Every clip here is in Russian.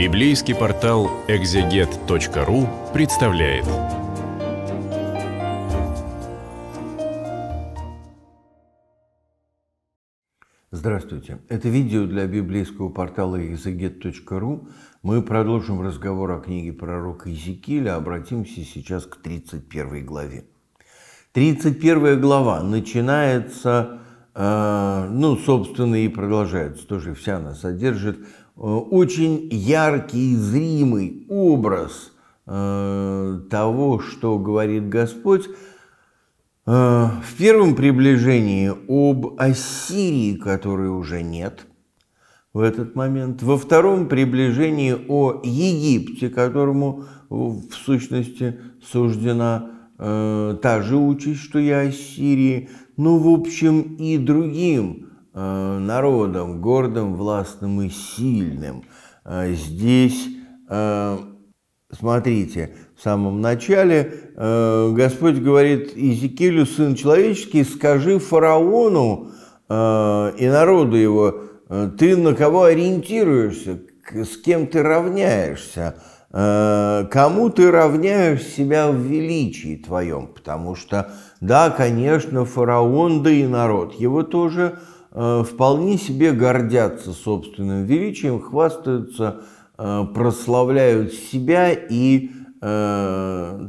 Библейский портал экзегет.ру представляет. Здравствуйте. Это видео для библейского портала экзегет.ру. Мы продолжим разговор о книге пророка Иезекииля, обратимся сейчас к 31 главе. 31 глава начинается а, ну, собственно, и продолжается, тоже вся она содержит, э, очень яркий и зримый образ э, того, что говорит Господь, э, в первом приближении об Ассирии, которой уже нет в этот момент, во втором приближении о Египте, которому в сущности суждена э, та же участь, что и Ассирии, ну, в общем, и другим э, народам, гордым, властным и сильным. Э, здесь, э, смотрите, в самом начале э, Господь говорит Иезекиилю, сын человеческий, скажи фараону э, и народу его, э, ты на кого ориентируешься, с кем ты равняешься, Э, кому ты равняешь себя в величии твоем, потому что, да, конечно, фараон, да и народ его тоже э, вполне себе гордятся собственным величием, хвастаются, э, прославляют себя и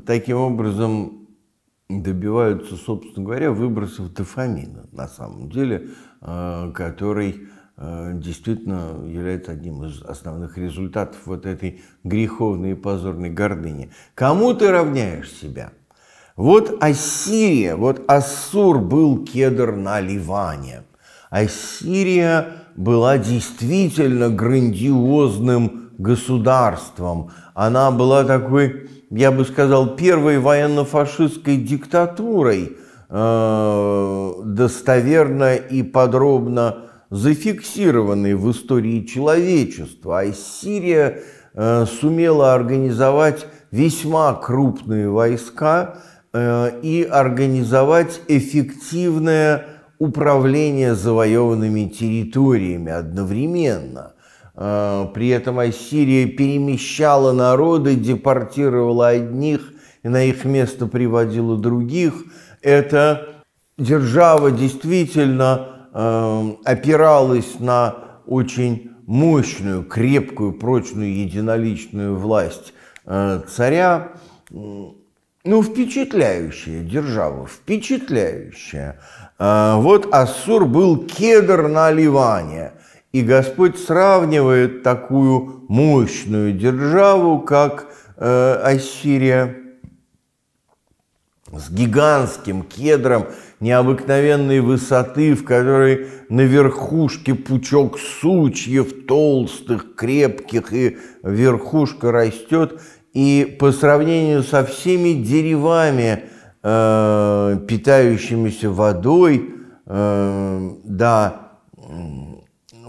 таким образом добиваются, собственно говоря, выбросов дофамина, на самом деле, который Э, действительно является одним из основных результатов вот этой греховной и позорной гордыни. Кому ты равняешь себя? Вот Ассирия, вот Ассур был кедр на Ливане. Ассирия была действительно грандиозным государством. Она была такой, я бы сказал, первой военно-фашистской диктатурой, э, достоверно и подробно Зафиксированный в истории человечества. Ассирия э, сумела организовать весьма крупные войска э, и организовать эффективное управление завоеванными территориями одновременно. Э, при этом Ассирия перемещала народы, депортировала одних и на их место приводила других. Это держава действительно Эм, опиралась на очень мощную, крепкую, прочную единоличную власть э, царя. Ну, впечатляющая держава, впечатляющая. Э, вот Ассур был кедр на Ливане, и Господь сравнивает такую мощную державу, как э, Ассирия, с гигантским кедром необыкновенной высоты, в которой на верхушке пучок сучьев толстых, крепких, и верхушка растет. И по сравнению со всеми деревами, э, питающимися водой, э, да,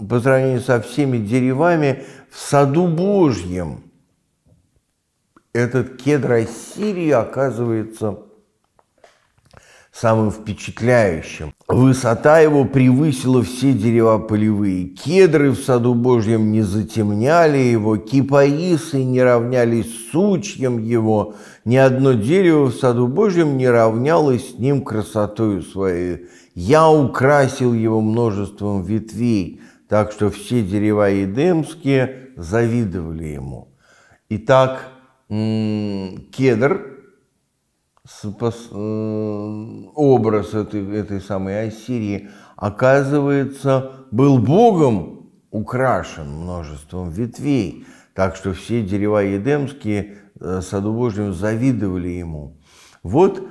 по сравнению со всеми деревами, в саду Божьем этот кедр Ассирии оказывается самым впечатляющим. Высота его превысила все дерева полевые. Кедры в саду Божьем не затемняли его, кипаисы не равнялись сучьям его. Ни одно дерево в саду Божьем не равнялось с ним красотою своей. Я украсил его множеством ветвей, так что все дерева едемские завидовали ему. Итак, кедр образ этой, этой самой Ассирии, оказывается, был Богом украшен множеством ветвей, так что все дерева едемские э, саду Божьему завидовали ему. Вот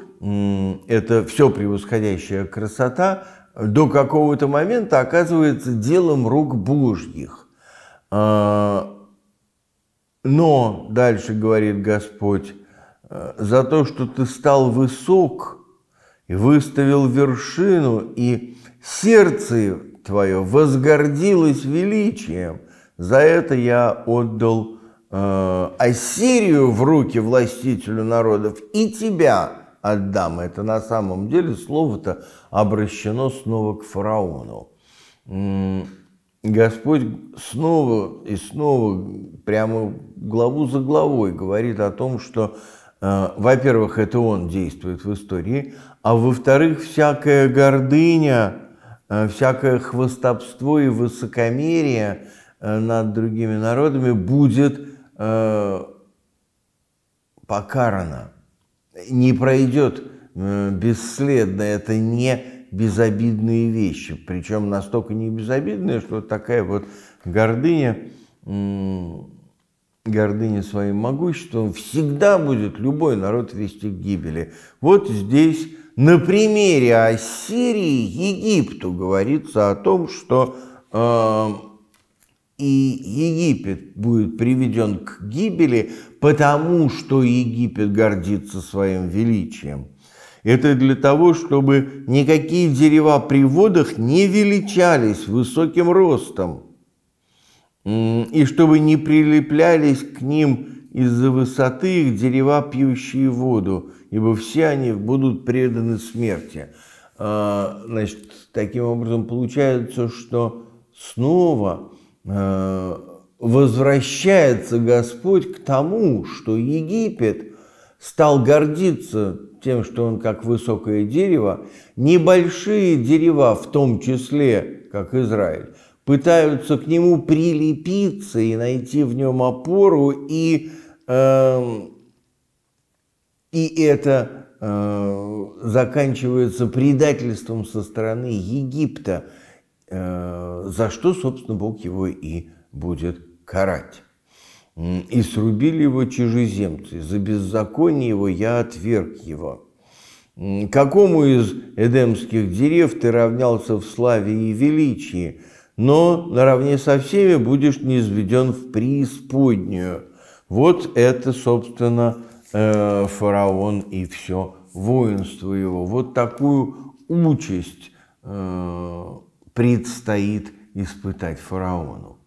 это все превосходящая красота до какого-то момента оказывается делом рук Божьих. А, но, дальше говорит Господь, за то, что ты стал высок и выставил вершину, и сердце твое возгордилось величием. За это я отдал э, Ассирию в руки властителю народов и тебя отдам. Это на самом деле слово-то обращено снова к фараону. Господь снова и снова, прямо главу за главой, говорит о том, что Э, во-первых, это он действует в истории, а во-вторых, всякая гордыня, э, всякое хвостовство и высокомерие э, над другими народами будет покарано, не пройдет бесследно, это не безобидные вещи, причем настолько не безобидные, что такая вот гордыня Гордыни своим могуществом, всегда будет любой народ вести к гибели. Вот здесь на примере Ассирии Египту говорится о том, что э, и Египет будет приведен к гибели, потому что Египет гордится своим величием. Это для того, чтобы никакие дерева при водах не величались высоким ростом и чтобы не прилеплялись к ним из-за высоты их дерева, пьющие воду, ибо все они будут преданы смерти. А, значит, таким образом получается, что снова а, возвращается Господь к тому, что Египет стал гордиться тем, что он как высокое дерево, небольшие дерева, в том числе, как Израиль, пытаются к нему прилепиться и найти в нем опору, и, э, и это э, заканчивается предательством со стороны Египта, э, за что, собственно, Бог его и будет карать. «И срубили его чужеземцы, за беззаконие его я отверг его». Какому из эдемских дерев ты равнялся в славе и величии – но наравне со всеми будешь низведен в преисподнюю. Вот это, собственно, э, фараон и все воинство его. Вот такую участь э, предстоит испытать фараону.